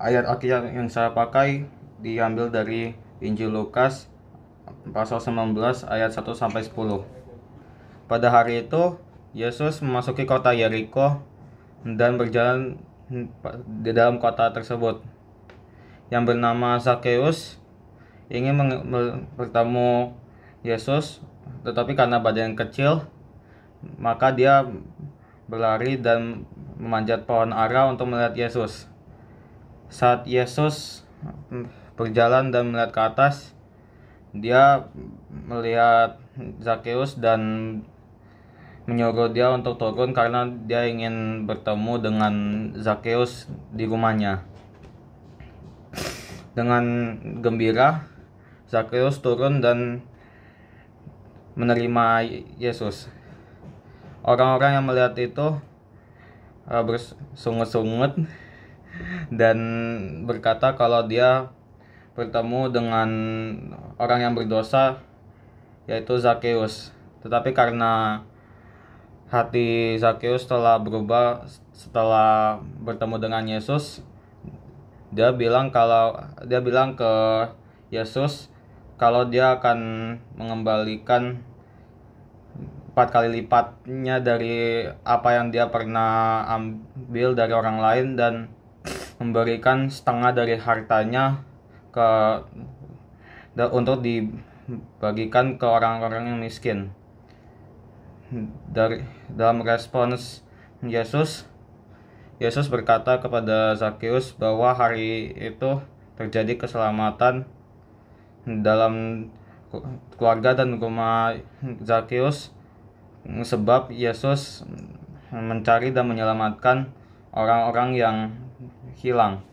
ayat akhir yang saya pakai diambil dari Injil Lukas pasal 19 ayat 1 sampai 10. Pada hari itu Yesus memasuki kota Yeriko dan berjalan di dalam kota tersebut yang bernama Zakheus ingin bertemu Yesus tetapi karena badan kecil maka dia berlari dan memanjat pohon ara untuk melihat Yesus. Saat Yesus berjalan dan melihat ke atas, dia melihat Zakheus dan menyuruh dia untuk turun karena dia ingin bertemu dengan Zakheus di rumahnya. Dengan gembira, Zakheus turun dan menerima Yesus. Orang-orang yang melihat itu eh, bersungut-sungut dan berkata kalau dia bertemu dengan orang yang berdosa yaitu Zakheus. Tetapi karena hati Zakheus telah berubah setelah bertemu dengan Yesus, dia bilang kalau dia bilang ke Yesus kalau dia akan mengembalikan empat kali lipatnya dari apa yang dia pernah ambil dari orang lain dan memberikan setengah dari hartanya ke untuk dibagikan ke orang-orang yang miskin. Dari dalam respons Yesus, Yesus berkata kepada Zakheus bahwa hari itu terjadi keselamatan dalam keluarga dan rumah Zakheus sebab Yesus mencari dan menyelamatkan orang-orang yang hilang.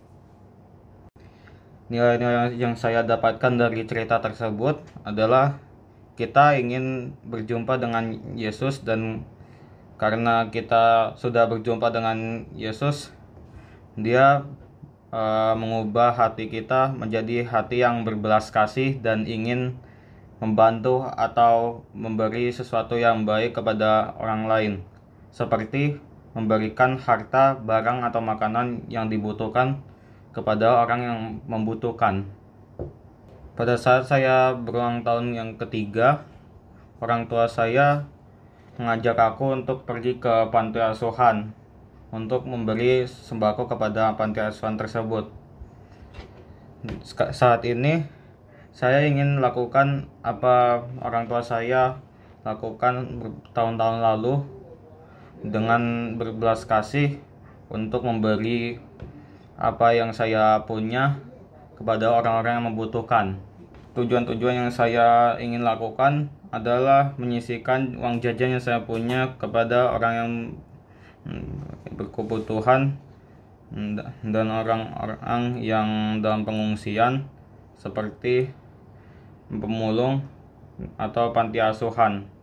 Nilai-nilai yang saya dapatkan dari cerita tersebut adalah kita ingin berjumpa dengan Yesus dan karena kita sudah berjumpa dengan Yesus, dia uh, mengubah hati kita menjadi hati yang berbelas kasih dan ingin membantu atau memberi sesuatu yang baik kepada orang lain, seperti memberikan harta, barang, atau makanan yang dibutuhkan kepada orang yang membutuhkan. Pada saat saya berulang tahun yang ketiga, orang tua saya mengajak aku untuk pergi ke panti asuhan untuk memberi sembako kepada panti asuhan tersebut. Saat ini saya ingin lakukan apa orang tua saya lakukan tahun-tahun lalu dengan berbelas kasih untuk memberi apa yang saya punya kepada orang-orang yang membutuhkan. Tujuan-tujuan yang saya ingin lakukan adalah menyisikan uang jajan yang saya punya kepada orang yang hmm, berkebutuhan hmm, dan orang-orang yang dalam pengungsian seperti pemulung atau panti asuhan.